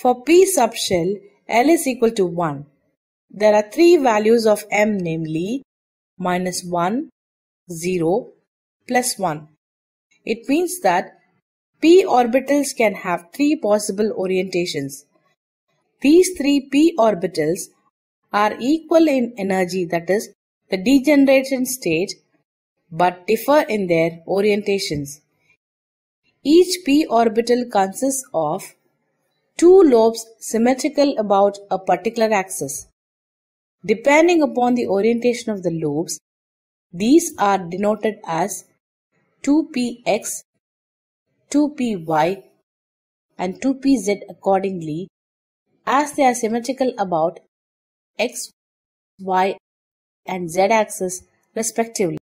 For P sub shell, L is equal to 1. There are three values of M namely minus 1, 0, plus 1. It means that p orbitals can have three possible orientations. These three p orbitals are equal in energy that is the degeneration state but differ in their orientations. Each p orbital consists of two lobes symmetrical about a particular axis. Depending upon the orientation of the lobes, these are denoted as 2px, 2py and 2pz accordingly as they are symmetrical about x, y and z axis respectively.